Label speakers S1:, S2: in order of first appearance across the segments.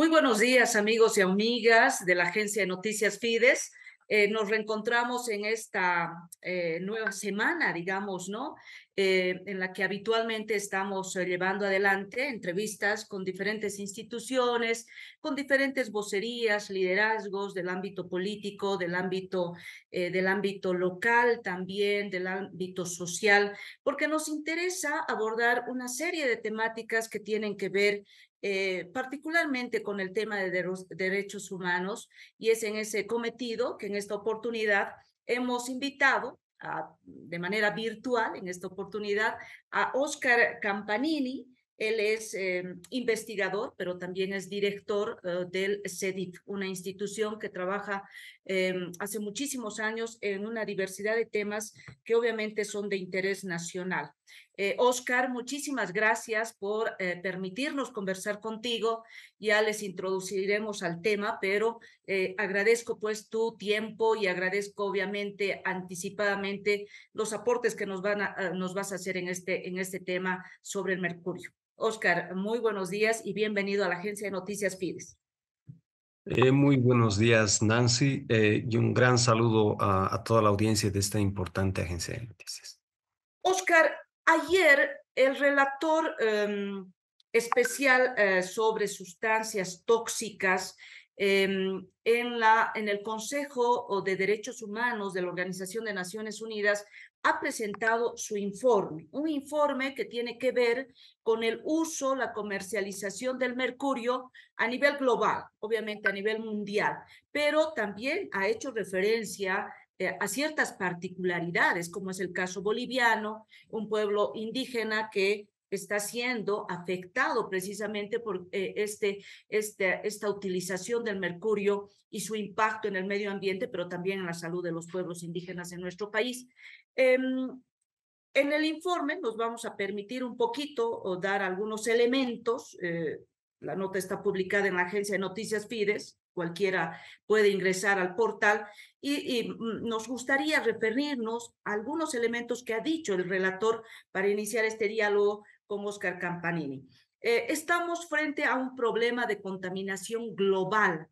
S1: Muy buenos días, amigos y amigas de la agencia de noticias Fides. Eh, nos reencontramos en esta eh, nueva semana, digamos, ¿no? Eh, en la que habitualmente estamos llevando adelante entrevistas con diferentes instituciones, con diferentes vocerías, liderazgos del ámbito político, del ámbito, del ámbito local también, del ámbito social, porque nos interesa abordar una serie de temáticas que tienen que ver eh, particularmente con el tema de los derechos humanos, y es en ese cometido que en esta oportunidad hemos invitado de manera virtual, en esta oportunidad, a Oscar Campanini. Él es em, investigador, pero también es director eh, del CEDIF, una institución que trabaja em, hace muchísimos años en una diversidad de temas que obviamente son de interés nacional. Eh, Oscar, muchísimas gracias por eh, permitirnos conversar contigo. Ya les introduciremos al tema, pero eh, agradezco pues tu tiempo y agradezco obviamente anticipadamente los aportes que nos, van a, nos vas a hacer en este, en este tema sobre el mercurio. Oscar, muy buenos días y bienvenido a la agencia de noticias Fides.
S2: muy buenos días, Nancy, y un gran saludo a, toda la audiencia de esta importante agencia de noticias.
S1: Oscar, Ayer el relator em, especial eh, sobre sustancias tóxicas em, en, la, en el Consejo de Derechos Humanos de la Organización de Naciones Unidas ha presentado su informe, un informe que tiene que ver con el uso, la comercialización del mercurio a nivel global, obviamente a nivel mundial, pero también ha hecho referencia eh, a ciertas particularidades, como es el caso boliviano, un pueblo indígena que está siendo afectado precisamente por eh, este, este, esta utilización del mercurio y su impacto en el medio ambiente, pero también en la salud de los pueblos indígenas en nuestro país. Em, en el informe nos vamos a permitir un poquito o dar algunos elementos. Eh, la nota está publicada en la agencia de noticias Fides cualquiera puede ingresar al portal y, mm, nos gustaría referirnos a algunos elementos que ha dicho el relator para iniciar este diálogo con Oscar Campanini. Eh, estamos frente a un problema de contaminación global,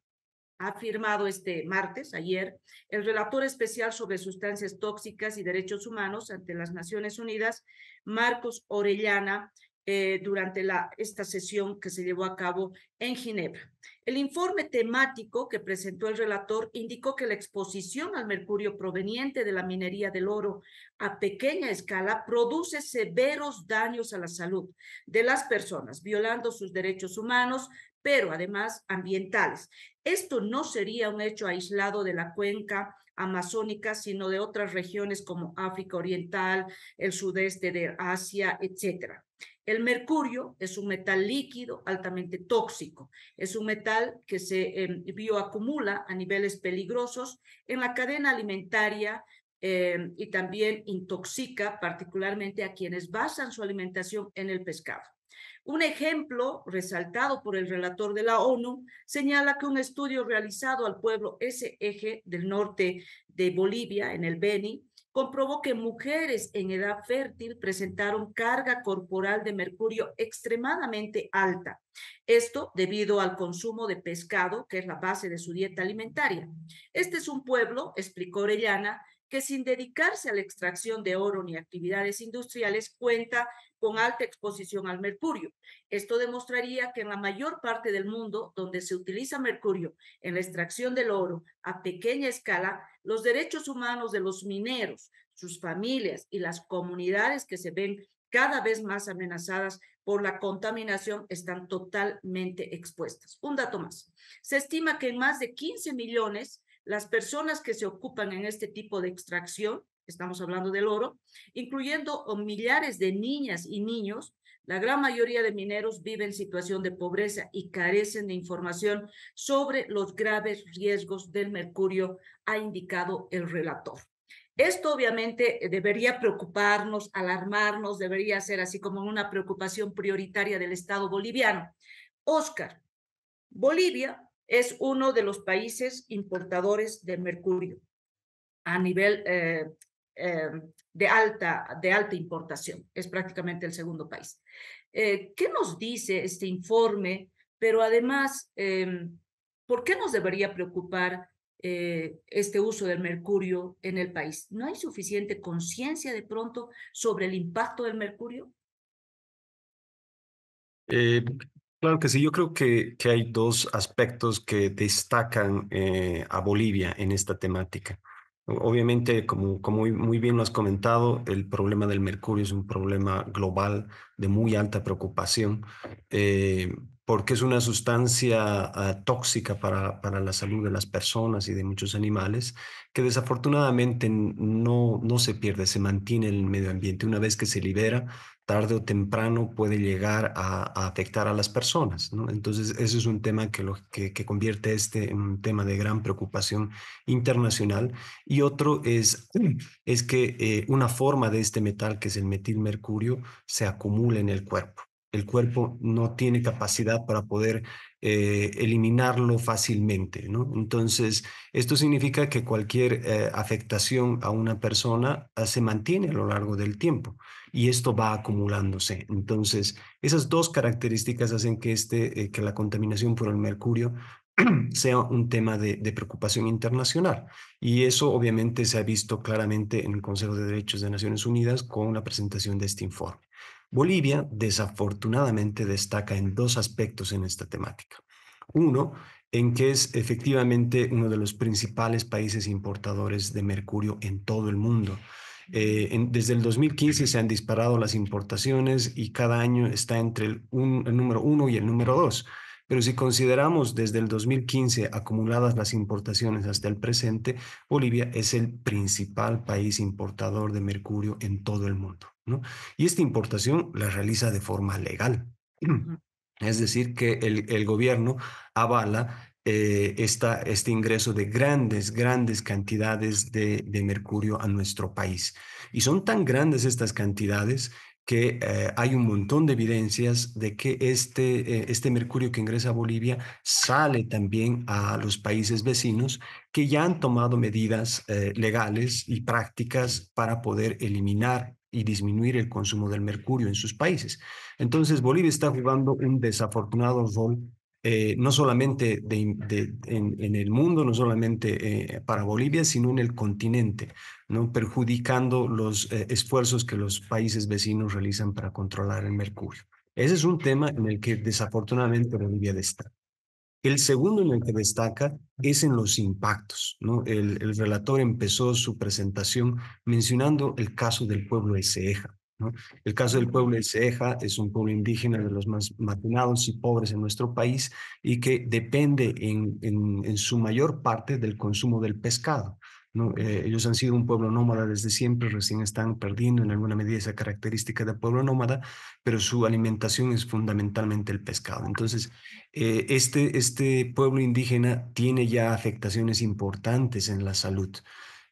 S1: ha afirmado este martes, ayer, el relator especial sobre sustancias tóxicas y derechos humanos ante las Naciones Unidas, Marcos Orellana, eh, durante esta sesión que se llevó a cabo en Ginebra. El informe temático que presentó el relator indicó que la exposición al mercurio proveniente de la minería del oro a pequeña escala produce severos daños a la salud de las personas, violando sus derechos humanos, pero además ambientales. Esto no sería un hecho aislado de la cuenca amazónica, sino de otras regiones como África Oriental, el sudeste de Asia, etcétera. El mercurio es un metal líquido altamente tóxico. Es un metal que se em, bioacumula a niveles peligrosos en la cadena alimentaria em, y también intoxica particularmente a quienes basan su alimentación en el pescado. Un ejemplo resaltado por el relator de la ONU señala que un estudio realizado al pueblo ese del norte de Bolivia, en el Beni, comprobó que mujeres en edad fértil presentaron carga corporal de mercurio extremadamente alta. Esto debido al consumo de pescado, que es la base de su dieta alimentaria. Este es un pueblo, explicó Orellana, que sin dedicarse a la extracción de oro ni actividades industriales cuenta con alta exposición al mercurio. Esto demostraría que en la mayor parte del mundo donde se utiliza mercurio en la extracción del oro a pequeña escala, los derechos humanos de los mineros, sus familias y las comunidades que se ven cada vez más amenazadas por la contaminación están totalmente expuestas. Un dato más. Se estima que en más de 15 millones las personas que se ocupan en este tipo de extracción estamos hablando del oro, incluyendo millares de niñas y niños, la gran mayoría de mineros viven en situación de pobreza y carecen de información sobre los graves riesgos del mercurio, ha indicado el relator. Esto obviamente eh, debería preocuparnos, alarmarnos, debería ser así como una preocupación prioritaria del Estado boliviano. Oscar, Bolivia es uno de los países importadores de mercurio a nivel eh, Em, de, alta, de alta importación. Es prácticamente el segundo país. Eh, ¿Qué nos dice este informe? Pero además, em, ¿por qué nos debería preocupar eh, este uso del mercurio en el país? ¿No hay suficiente conciencia de pronto sobre el impacto del mercurio?
S2: Eh, claro que sí, yo creo que, que hay dos aspectos que destacan a Bolivia en esta temática. Obviamente, como, muy bien lo has comentado, el problema del mercurio es un problema global de muy alta preocupación. Eh, porque es una sustancia ah, tóxica para, para, la salud de las personas y de muchos animales, que desafortunadamente no, no se pierde, se mantiene en el medio ambiente. Una vez que se libera, tarde o temprano puede llegar a, afectar a las personas. ¿no? Entonces, ese es un tema que, lo, que, que, convierte este en un tema de gran preocupación internacional. Y otro es, es que eh, una forma de este metal, que es el metilmercurio, se acumula en el cuerpo el cuerpo no tiene capacidad para poder eh, eliminarlo fácilmente, ¿no? Entonces, esto significa que cualquier eh, afectación a una persona ah, se mantiene a lo largo del tiempo y esto va acumulándose. Entonces, esas dos características hacen que, este, eh, que la contaminación por el mercurio sea un tema de, de, preocupación internacional. Y eso obviamente se ha visto claramente en el Consejo de Derechos de Naciones Unidas con la presentación de este informe. Bolivia desafortunadamente destaca en dos aspectos en esta temática. Uno, en que es efectivamente uno de los principales países importadores de mercurio en todo el mundo. Eh, desde el 2015 se han disparado las importaciones y cada año está entre el número uno y el número dos. Pero si consideramos desde el 2015 acumuladas las importaciones hasta el presente, Bolivia es el principal país importador de mercurio en todo el mundo. ¿no? Y esta importación la realiza de forma legal. Es decir, que el, gobierno avala eh, esta, este ingreso de grandes, grandes cantidades de, de mercurio a nuestro país. Y son tan grandes estas cantidades que eh, hay un montón de evidencias de que este, eh, este mercurio que ingresa a Bolivia sale también a los países vecinos que ya han tomado medidas eh, legales y prácticas para poder eliminar y disminuir el consumo del mercurio en sus países. Entonces, Bolivia está jugando un desafortunado rol eh, no solamente en, el mundo, no solamente eh, para Bolivia, sino en el continente, ¿no? perjudicando los eh, esfuerzos que los países vecinos realizan para controlar el mercurio. Ese es un tema en el que desafortunadamente Bolivia destaca. El segundo en el que destaca es en los impactos. El, relator empezó su presentación mencionando el caso del pueblo de el caso del pueblo de Ceja es un pueblo indígena de los más matinados y pobres en nuestro país y que depende en, su mayor parte del consumo del pescado. Eh, ellos han sido un pueblo nómada desde siempre, recién están perdiendo en alguna medida esa característica de pueblo nómada, pero su alimentación es fundamentalmente el pescado. Entonces, eh, este, este pueblo indígena tiene ya afectaciones importantes en la salud.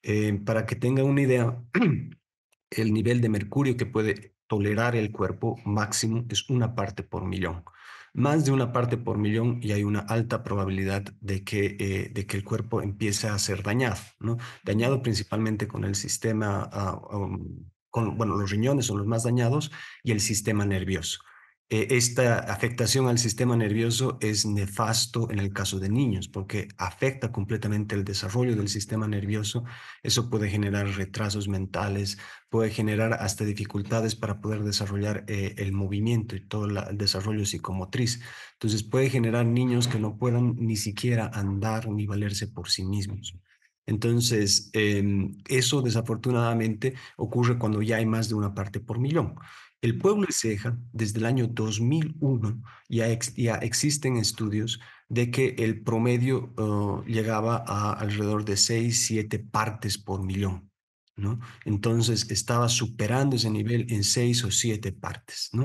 S2: Eh, para que tenga una idea, el nivel de mercurio que puede tolerar el cuerpo máximo es una parte por millón. Más de una parte por millón y hay una alta probabilidad de que, eh, de que el cuerpo empiece a ser dañado, ¿no? Dañado principalmente con el sistema, ah, um, con, bueno, los riñones son los más dañados y el sistema nervioso. Eh, esta afectación al sistema nervioso es nefasto en el caso de niños porque afecta completamente el desarrollo del sistema nervioso. Eso puede generar retrasos mentales, puede generar hasta dificultades para poder desarrollar eh, el movimiento y todo el desarrollo psicomotriz. Entonces puede generar niños que no puedan ni siquiera andar ni valerse por sí mismos. Entonces, em, eso desafortunadamente ocurre cuando ya hay más de una parte por millón. El pueblo de Ceja, desde el año 2001, ya, ya existen estudios de que el promedio oh, llegaba a alrededor de 6, 7 partes por millón. ¿no? Entonces estaba superando ese nivel en seis o siete partes, mm.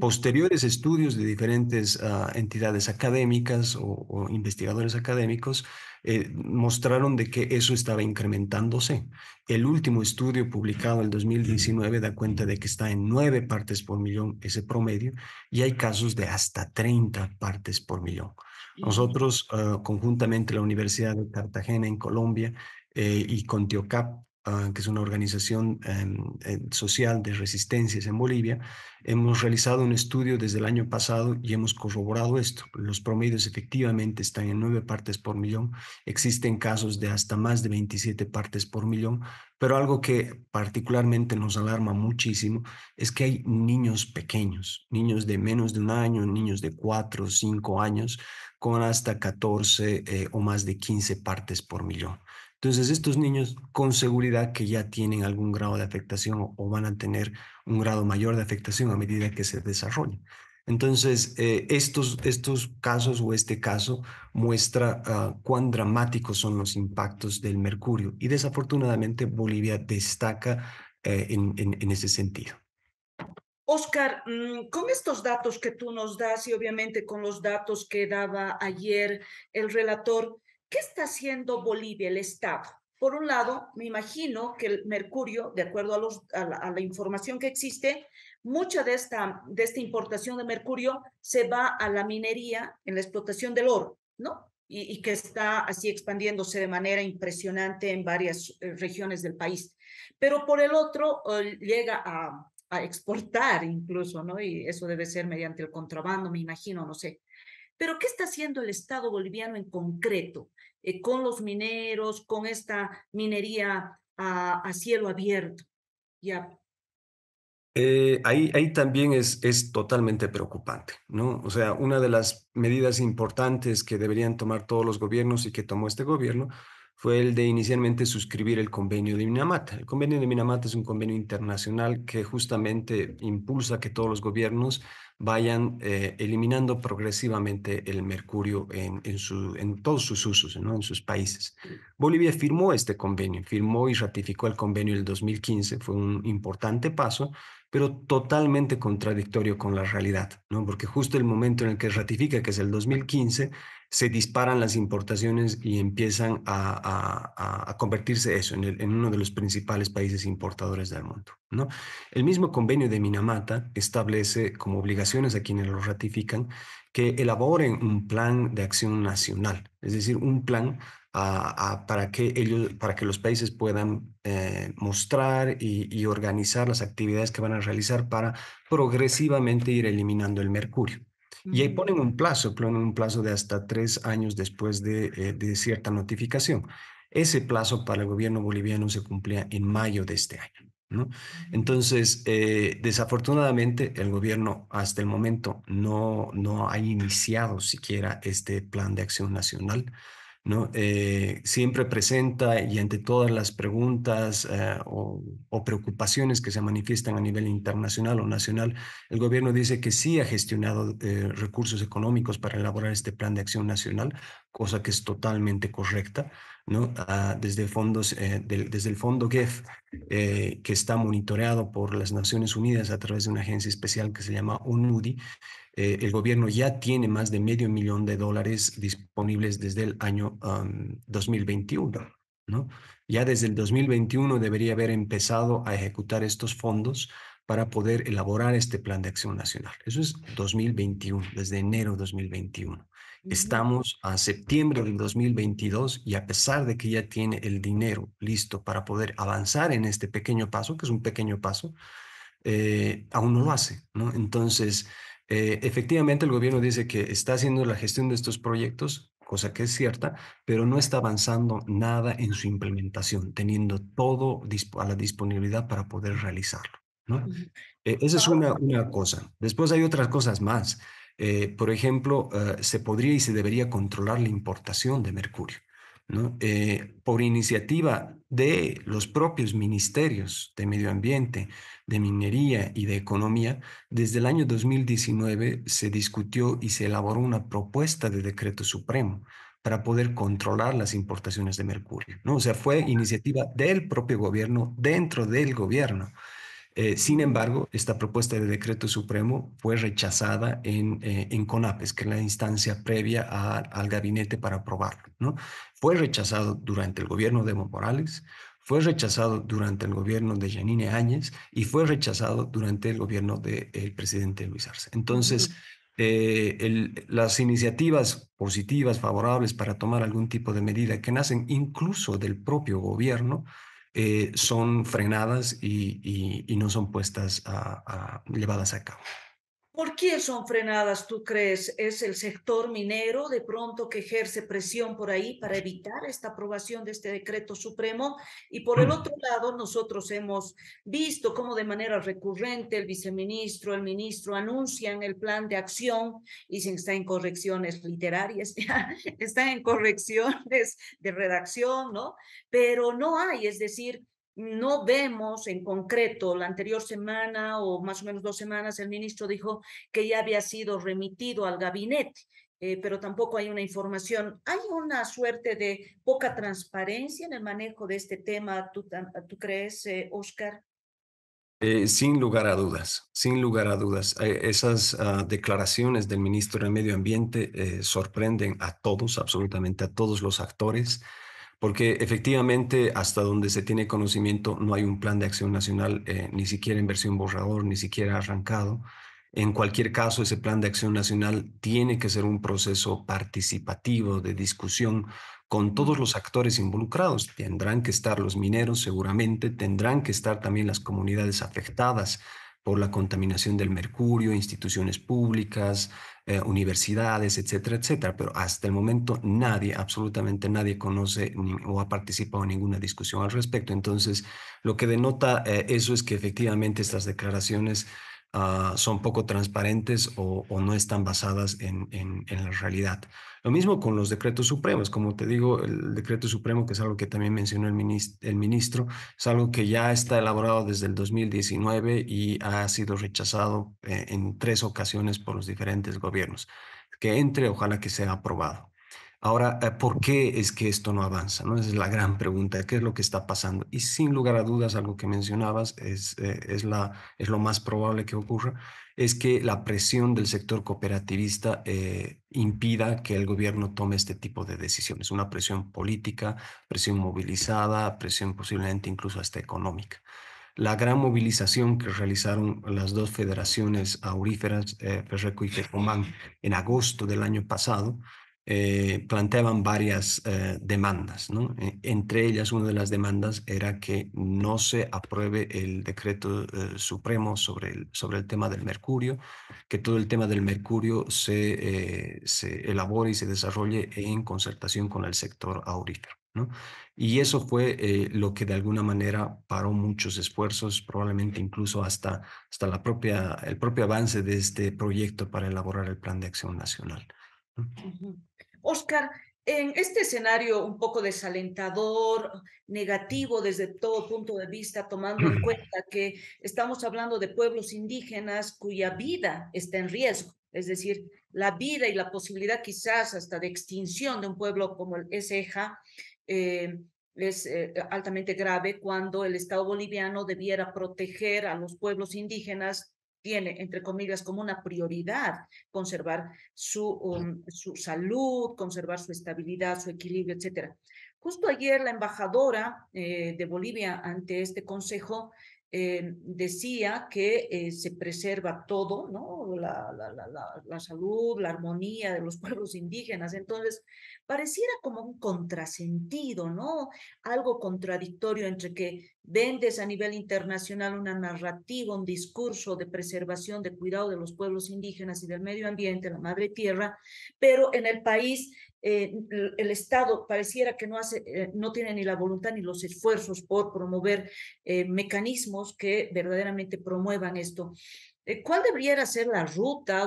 S2: Posteriores estudios de diferentes ah, entidades académicas o, investigadores académicos eh, mostraron de que eso estaba incrementándose. El último estudio publicado en 2019 mm. da cuenta de que está en nueve partes por millón ese promedio y hay casos de hasta 30 partes por millón. Mm. Nosotros, ah, conjuntamente la Universidad de Cartagena en Colombia eh, y con TIOCAP, Ah, que es una organización em, social de resistencias en Bolivia, hemos realizado un estudio desde el año pasado y hemos corroborado esto. Los promedios efectivamente están en nueve partes por millón. Existen casos de hasta más de 27 partes por millón, pero algo que particularmente nos alarma muchísimo es que hay niños pequeños, niños de menos de un año, niños de cuatro o cinco años, con hasta 14 eh, o más de 15 partes por millón. Entonces, estos niños con seguridad que ya tienen algún grado de afectación o, van a tener un grado mayor de afectación a medida que se desarrolla. Entonces, eh, estos, estos casos o este caso muestra ah, cuán dramáticos son los impactos del mercurio y desafortunadamente Bolivia destaca eh, en, en, en ese sentido.
S1: Oscar, mm, con estos datos que tú nos das y obviamente con los datos que daba ayer el relator, ¿Qué está haciendo Bolivia, el Estado? Por un lado, me imagino que el mercurio, de acuerdo a, los, a, la, información que existe, mucha de esta, de esta importación de mercurio se va a la minería, en la explotación del oro, ¿no? Y, que está así expandiéndose de manera impresionante en varias eh, regiones del país. Pero por el otro, eh, llega a, a exportar incluso, ¿no? Y eso debe ser mediante el contrabando, me imagino, no sé. Pero ¿qué está haciendo el Estado boliviano en concreto eh, con los mineros, con esta minería a, cielo abierto? Ya.
S2: Eh, ahí, ahí también es, es totalmente preocupante, ¿no? O sea, una de las medidas importantes que deberían tomar todos los gobiernos y que tomó este gobierno fue el de inicialmente suscribir el convenio de Minamata. El convenio de Minamata es un convenio internacional que justamente impulsa que todos los gobiernos vayan eh, eliminando progresivamente el mercurio en, su, en todos sus usos, en sus países. Bolivia firmó este convenio, firmó y ratificó el convenio en el 2015, fue un importante paso, pero totalmente contradictorio con la realidad, ¿no? Porque justo el momento en el que ratifica, que es el 2015, se disparan las importaciones y empiezan a, convertirse eso en, en, uno de los principales países importadores del mundo, ¿no? El mismo convenio de Minamata establece como obligaciones a quienes lo ratifican que elaboren un plan de acción nacional, es decir, un plan para, que ellos, para que los países puedan eh, mostrar y, organizar las actividades que van a realizar para progresivamente ir eliminando el mercurio. Y ahí ponen un plazo, ponen un plazo de hasta tres años después eh, de, cierta notificación. Ese plazo para el gobierno boliviano se cumplía en mayo de este año. Entonces, eh, desafortunadamente, el gobierno hasta el momento no, no ha iniciado siquiera este plan de acción nacional. ¿no? Eh, siempre presenta y ante todas las preguntas eh, o, preocupaciones que se manifiestan a nivel internacional o nacional, el gobierno dice que sí ha gestionado eh, recursos económicos para elaborar este plan de acción nacional, cosa que es totalmente correcta, ah, desde, fondos, desde el fondo GEF, que está monitoreado por las Naciones Unidas a través de una agencia especial que se llama UNUDI, eh, el gobierno ya tiene más de medio millón de dólares disponibles desde el año 2021. ¿no? Ya desde el 2021 debería haber empezado a ejecutar estos fondos para poder elaborar este plan de acción nacional. Eso es 2021, desde enero de 2021. Estamos a septiembre del 2022 y a pesar de que ya tiene el dinero listo para poder avanzar en este pequeño paso, que es un pequeño paso, eh, aún no lo hace. ¿no? Entonces, eh, efectivamente, el gobierno dice que está haciendo la gestión de estos proyectos, cosa que es cierta, pero no está avanzando nada en su implementación, teniendo todo a la disponibilidad para poder realizarlo. ¿no? Eh, esa es una, cosa. Después hay otras cosas más. Eh, por ejemplo, se podría y se debería controlar la importación de mercurio. Eh, por iniciativa de los propios ministerios de medio ambiente, de minería y de economía, desde el año 2019 se discutió y se elaboró una propuesta de decreto supremo para poder controlar las importaciones de mercurio. ¿no? O sea, fue iniciativa del propio gobierno dentro del gobierno. Eh, sin embargo, esta propuesta de decreto supremo fue rechazada en, eh, en CONAPES, que es la instancia previa al gabinete para aprobarlo. ¿no? Fue rechazado durante el gobierno de Evo Morales, fue rechazado durante el gobierno de Yanine Áñez y fue rechazado durante el gobierno del eh, presidente Luis Arce. Entonces, las iniciativas positivas, favorables para tomar algún tipo de medida que nacen incluso del propio gobierno, eh, son frenadas y, no son puestas a, a, llevadas a cabo.
S1: ¿Por qué son frenadas, tú crees? ¿Es el sector minero de pronto que ejerce presión por ahí para evitar esta aprobación de este decreto supremo? Y por el mm. otro lado, nosotros hemos visto cómo de manera recurrente el viceministro, el ministro anuncian el plan de acción y si está en correcciones literarias, está en correcciones de redacción, ¿no? Pero no hay, es decir, no vemos en concreto, la anterior semana o más o menos dos semanas, el ministro dijo que ya había sido remitido al gabinete. Eh, pero tampoco hay una información. ¿Hay una suerte de poca transparencia en el manejo de este tema, tú, tú crees, Oscar?
S2: Eh, eh, sin lugar a dudas, sin lugar a dudas. esas ah, declaraciones del ministro de Medio Ambiente sorprenden a todos, absolutamente a todos los actores porque efectivamente hasta donde se tiene conocimiento no hay un plan de acción nacional, eh, ni siquiera en versión borrador, ni siquiera arrancado. En cualquier caso, ese plan de acción nacional tiene que ser un proceso participativo de discusión con todos los actores involucrados. Tendrán que estar los mineros seguramente, tendrán que estar también las comunidades afectadas por la contaminación del mercurio, instituciones públicas, eh, universidades, etcétera, etcétera. Pero hasta el momento nadie, absolutamente nadie conoce o ha participado en ninguna discusión al respecto. Entonces, lo que denota eh, eso es que efectivamente estas declaraciones Ah, son poco transparentes o, no están basadas en, la realidad. Lo mismo con los decretos supremos, como te digo, el decreto supremo, que es algo que también mencionó el ministro, es algo que ya está elaborado desde el 2019 y ha sido rechazado eh, en tres ocasiones por los diferentes gobiernos. Que entre, ojalá que sea aprobado. Ahora, eh, ¿por qué es que esto no avanza? ¿no? es la gran pregunta, ¿qué es lo que está pasando? Y sin lugar a dudas, algo que mencionabas es, eh, lo más probable que ocurra, es que la presión del sector cooperativista eh, impida que el gobierno tome este tipo de decisiones, una presión política, presión movilizada, presión posiblemente incluso hasta económica la gran movilización que realizaron las dos federaciones auríferas, eh, Ferreco y Ferromán, en agosto del año pasado, eh, planteaban varias eh, demandas. ¿no? E, entre ellas, una de las demandas era que no se apruebe el decreto eh, supremo sobre el, sobre el tema del mercurio, que todo el tema del mercurio se, se elabore y se desarrolle en concertación con el sector aurífero. ¿no? Y eso fue lo que de alguna manera paró muchos esfuerzos, probablemente incluso hasta, hasta la propia, el propio avance de este proyecto para elaborar el Plan de Acción Nacional.
S1: Oscar, en este escenario un poco desalentador, negativo desde todo punto de vista, tomando en cuenta que estamos hablando de pueblos indígenas cuya vida está en riesgo, es decir, la vida y la posibilidad quizás hasta de extinción de un pueblo como el Eseja eh, es eh, altamente grave cuando el Estado boliviano debiera proteger a los pueblos indígenas tiene, entre comillas, como una prioridad conservar su, um, su salud, conservar su estabilidad, su equilibrio, etcétera. Justo ayer la embajadora eh, de Bolivia ante este consejo eh, decía que eh, se preserva todo, ¿no? La, la, salud, la armonía de los pueblos indígenas. Entonces, pareciera como un contrasentido, ¿no? Algo contradictorio entre que vendes a nivel internacional una narrativa, un discurso de preservación, de cuidado de los pueblos indígenas y del medio ambiente, la madre tierra, pero en el país eh, el Estado pareciera que no, hace, eh, no tiene ni la voluntad ni los esfuerzos por promover eh, mecanismos que verdaderamente promuevan esto. ¿Cuál debería ser la ruta,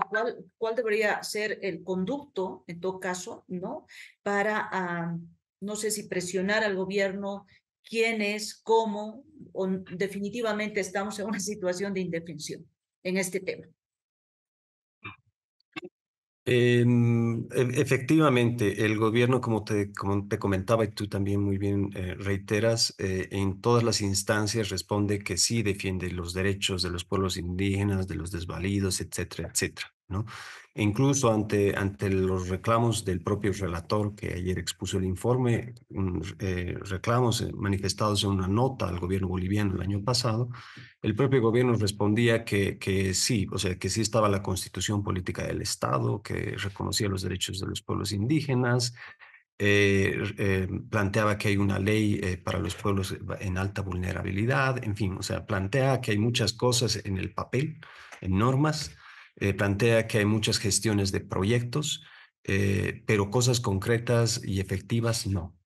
S1: cuál, debería ser el conducto, en todo caso, ¿no? para, ah, no sé si presionar al gobierno, quién es, cómo, o definitivamente estamos en una situación de indefensión en este tema?
S2: E, efectivamente, el gobierno, como te, como te comentaba y tú también muy bien eh, reiteras, eh, en todas las instancias responde que sí defiende los derechos de los pueblos indígenas, de los desvalidos, etcétera, etcétera. ¿no? E incluso ante, ante los reclamos del propio relator que ayer expuso el informe, mm, eh, reclamos eh, manifestados en una nota al gobierno boliviano el año pasado, el propio gobierno respondía que, que sí, o sea, que sí estaba la constitución política del Estado, que reconocía los derechos de los pueblos indígenas, eh, planteaba que hay una ley para los pueblos en alta vulnerabilidad, en fin, o sea, plantea que hay muchas cosas en el papel, en normas, eh, plantea que hay muchas gestiones de proyectos, eh, pero cosas concretas y efectivas no.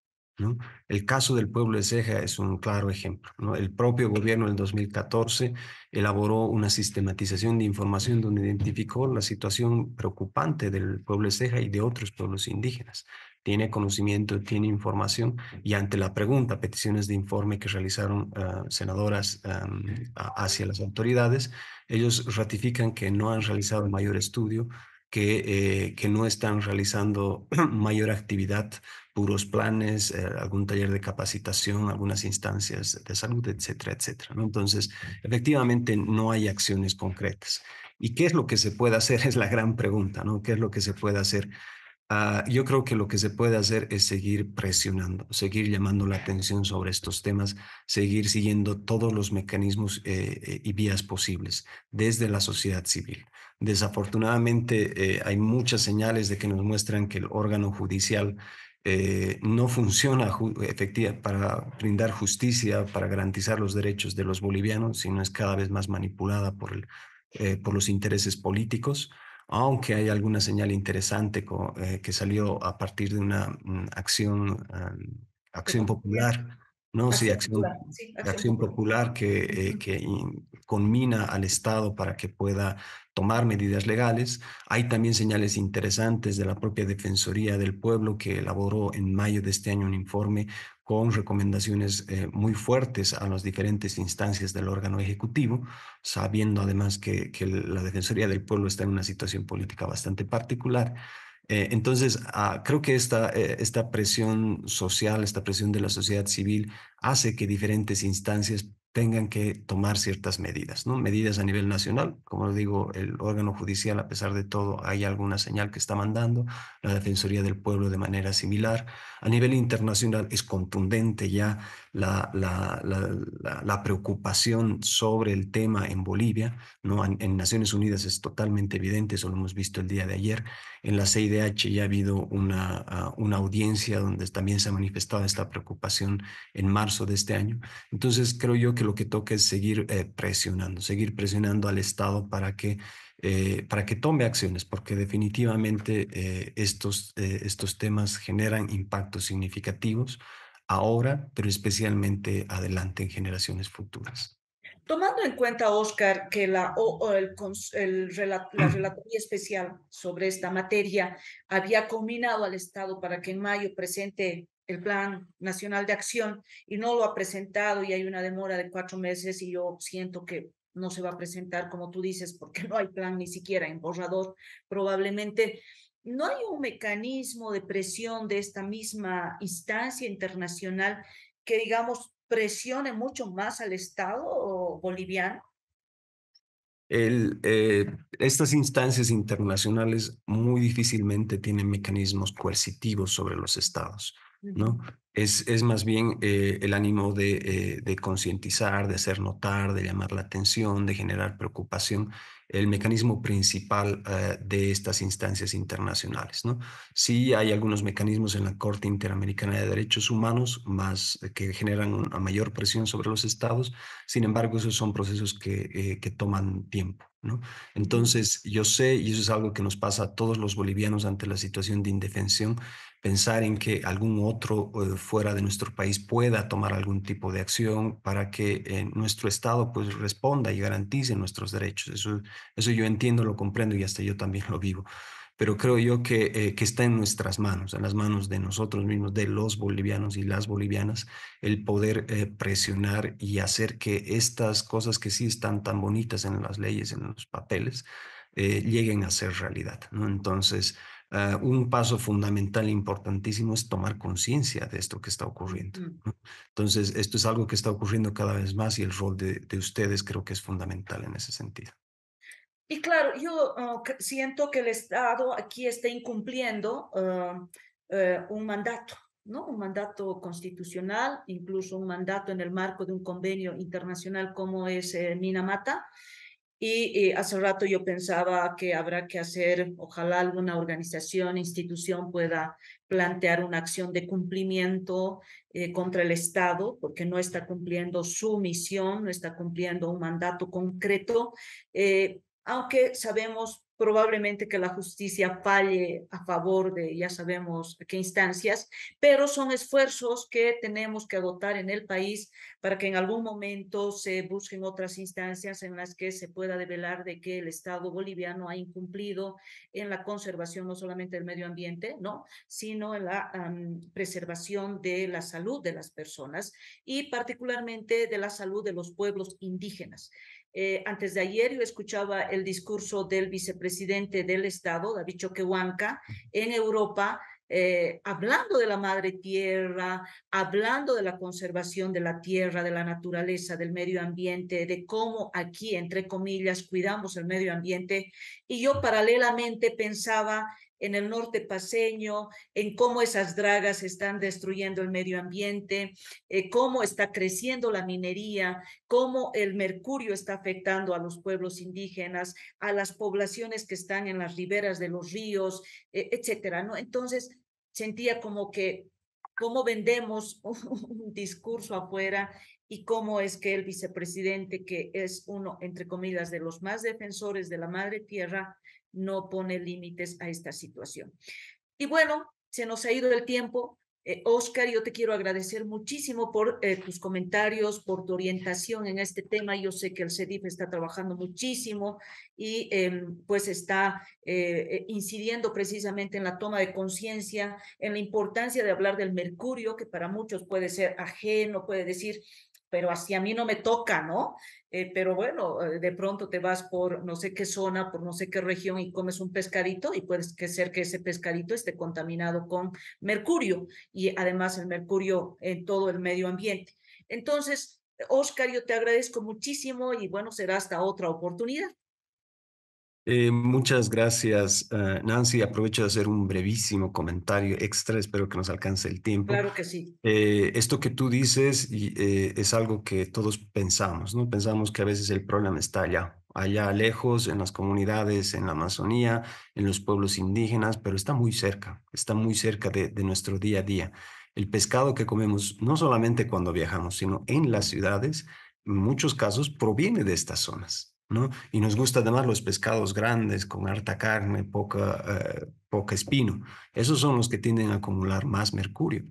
S2: El caso del pueblo de Ceja es un claro ejemplo. El propio gobierno en 2014 elaboró una sistematización de información donde identificó la situación preocupante del pueblo de Ceja y de otros pueblos indígenas. Tiene conocimiento, tiene información y ante la pregunta, peticiones de informe que realizaron ah, senadoras hacia las autoridades, ellos ratifican que no han realizado mayor estudio, que, eh, que no están realizando mayor actividad puros planes, eh, algún taller de capacitación, algunas instancias de salud, etcétera, etcétera. ¿no? Entonces, efectivamente, no hay acciones concretas. ¿Y qué es lo que se puede hacer? Es la gran pregunta, ¿no? ¿Qué es lo que se puede hacer? Ah, yo creo que lo que se puede hacer es seguir presionando, seguir llamando la atención sobre estos temas, seguir siguiendo todos los mecanismos eh, eh, y vías posibles desde la sociedad civil. Desafortunadamente eh, hay muchas señales de que nos muestran que el órgano judicial no funciona efectiva para brindar justicia, para garantizar los derechos de los bolivianos, sino es cada vez más manipulada por, por los intereses políticos aunque hay alguna señal interesante eh, que salió a partir de una mm, acción, acción popular no, sí, acción, popular, acción, popular, que, eh, que conmina al Estado para que pueda tomar medidas legales. Hay también señales interesantes de la propia Defensoría del Pueblo que elaboró en mayo de este año un informe con recomendaciones eh, muy fuertes a las diferentes instancias del órgano ejecutivo, sabiendo además que, que la Defensoría del Pueblo está en una situación política bastante particular. Eh, entonces, ah, creo que eh, esta presión social, esta presión de la sociedad civil hace que diferentes instancias tengan que tomar ciertas medidas, ¿no? Medidas a nivel nacional, como digo, el órgano judicial, a pesar de todo, hay alguna señal que está mandando, la Defensoría del Pueblo de manera similar. A nivel internacional es contundente ya la, la, la, preocupación sobre el tema en Bolivia, ¿no? En, Naciones Unidas es totalmente evidente, eso lo hemos visto el día de ayer. En la CIDH ya ha habido una, ah, una audiencia donde también se ha manifestado esta preocupación en marzo de este año. Entonces, creo yo que lo que toca es seguir eh, presionando, seguir presionando al Estado para que, eh, para que tome acciones, porque definitivamente eh, estos, estos temas generan impactos significativos ahora, pero especialmente adelante en generaciones futuras.
S1: Tomando en cuenta, Oscar, que la, el, el, la mm. relatoría especial sobre esta materia había combinado al Estado para que en mayo presente el Plan Nacional de Acción y no lo ha presentado y hay una demora de cuatro meses y yo siento que no se va a presentar, como tú dices, porque no hay plan ni siquiera en borrador, probablemente. ¿No hay un mecanismo de presión de esta misma instancia internacional que, digamos, presione mucho más al Estado boliviano?
S2: Eh, estas instancias internacionales muy difícilmente tienen mecanismos coercitivos sobre los estados. ¿no? Es, es más bien eh, el ánimo eh, de, concientizar, de hacer notar, de llamar la atención, de generar preocupación, el mecanismo principal eh, de estas instancias internacionales. ¿no? Sí hay algunos mecanismos en la Corte Interamericana de Derechos Humanos más, que generan una mayor presión sobre los estados, sin embargo, esos son procesos que, que toman tiempo. Entonces, yo sé, y eso es algo que nos pasa a todos los bolivianos ante la situación de indefensión, pensar en que algún otro fuera de nuestro país pueda tomar algún tipo de acción para que eh, nuestro Estado pues responda y garantice nuestros derechos. Eso, eso yo entiendo, lo comprendo y hasta yo también lo vivo. Pero creo yo que, eh, que está en nuestras manos, en las manos de nosotros mismos, de los bolivianos y las bolivianas, el poder eh, presionar y hacer que estas cosas que sí están tan bonitas en las leyes, en los papeles, lleguen a ser realidad. ¿no? Entonces, Ah, un paso fundamental importantísimo es tomar conciencia de esto que está ocurriendo. Entonces, esto es algo que está ocurriendo cada vez más y el rol de, ustedes creo que es fundamental en ese sentido.
S1: Y claro, yo ah, siento que el Estado aquí está incumpliendo ah, eh, un mandato, ¿no? un mandato constitucional, incluso un mandato en el marco de un convenio internacional como es eh, Minamata. Y hace rato yo pensaba que habrá que hacer, ojalá alguna organización, institución pueda plantear una acción de cumplimiento eh, contra el Estado, porque no está cumpliendo su misión, no está cumpliendo un mandato concreto, eh, aunque sabemos probablemente que la justicia falle a favor de ya sabemos qué instancias, pero son esfuerzos que tenemos que adoptar en el país para que en algún momento se busquen otras instancias en las que se pueda develar de que el Estado boliviano ha incumplido en la conservación no solamente del medio ambiente, ¿no? sino en la preservación de la salud de las personas y particularmente de la salud de los pueblos indígenas. Eh, antes de ayer yo escuchaba el discurso del vicepresidente del Estado, David Choquehuanca, en Europa, eh, hablando de la madre tierra, hablando de la conservación de la tierra, de la naturaleza, del medio ambiente, de cómo aquí, entre comillas, cuidamos el medio ambiente. Y yo paralelamente pensaba en el norte paseño, en cómo esas dragas están destruyendo el medio ambiente, eh, cómo está creciendo la minería, cómo el mercurio está afectando a los pueblos indígenas, a las poblaciones que están en las riberas de los ríos, eh, etcétera, ¿no? Entonces, sentía como que cómo vendemos un discurso afuera y cómo es que el vicepresidente, que es uno, entre comillas, de los más defensores de la madre tierra, no pone límites a esta situación. Y bueno, se nos ha ido el tiempo. Eh, Oscar, yo te quiero agradecer muchísimo por eh, tus comentarios, por tu orientación en este tema. Yo sé que el CEDIF está trabajando muchísimo y em, pues está eh, incidiendo precisamente en la toma de conciencia, en la importancia de hablar del mercurio, que para muchos puede ser ajeno, puede decir, pero así a mí no me toca, ¿no? Eh, pero bueno, eh, de pronto te vas por no sé qué zona, por no sé qué región y comes un pescadito y puede ser que ese pescadito esté contaminado con mercurio y además el mercurio en todo el medio ambiente. Entonces, Oscar, yo te agradezco muchísimo y bueno, será hasta otra oportunidad.
S2: Eh, muchas gracias, eh, Nancy. Aprovecho de hacer un brevísimo comentario extra. Espero que nos alcance el tiempo. Claro que sí. Eh, esto que tú dices es algo que todos pensamos, ¿no? Pensamos que a veces el problema está allá, allá lejos, en las comunidades, en la Amazonía, en los pueblos indígenas, pero está muy cerca, está muy cerca de nuestro día a día. El pescado que comemos, no solamente cuando viajamos, sino en las ciudades, en muchos casos proviene de estas zonas. Y nos gusta además los pescados grandes con harta carne, poca, eh, poca espino. Esos son los que tienden a acumular más mercurio.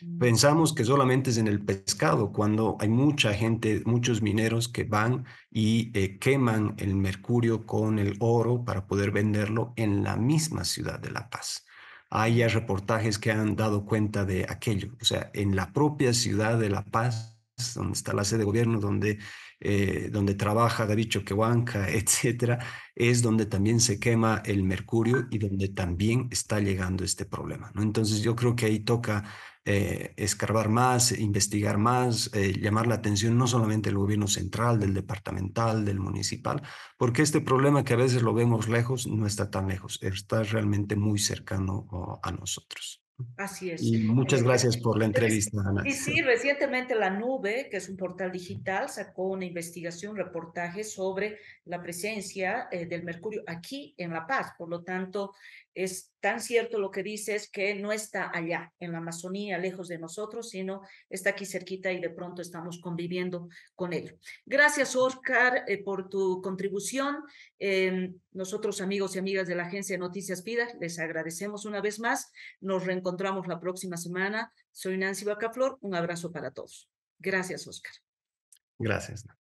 S2: Mm. Pensamos que solamente es en el pescado, cuando hay mucha gente, muchos mineros que van y eh, queman el mercurio con el oro para poder venderlo en la misma ciudad de La Paz. Hay ya reportajes que han dado cuenta de aquello, o sea, en la propia ciudad de La Paz, donde está la sede de gobierno, donde eh, donde trabaja David Choquehuanca, etcétera, es donde también se quema el mercurio y donde también está llegando este problema. Entonces yo creo que ahí toca eh, escarbar más, investigar más, eh, llamar la atención no solamente del gobierno central, del departamental, del municipal, porque este problema que a veces lo vemos lejos no está tan lejos, está realmente muy cercano oh, a nosotros.
S1: Así es. Y muchas este,
S2: gracias por la entrevista, Ana. Sí,
S1: sí, recientemente la Nube, que es un portal digital, sacó una investigación, reportaje sobre la presencia eh, del mercurio aquí en La Paz. Por lo tanto, es tan cierto lo que dices que no está allá en la Amazonía, lejos de nosotros, sino está aquí cerquita y de pronto estamos conviviendo con él. Gracias, Oscar, eh, por tu contribución. Em, nosotros, amigos y amigas de la agencia de Noticias PIDA, les agradecemos una vez más. Nos reencontramos la próxima semana. Soy Nancy Bacaflor. Un abrazo para todos. Gracias, Oscar. Gracias.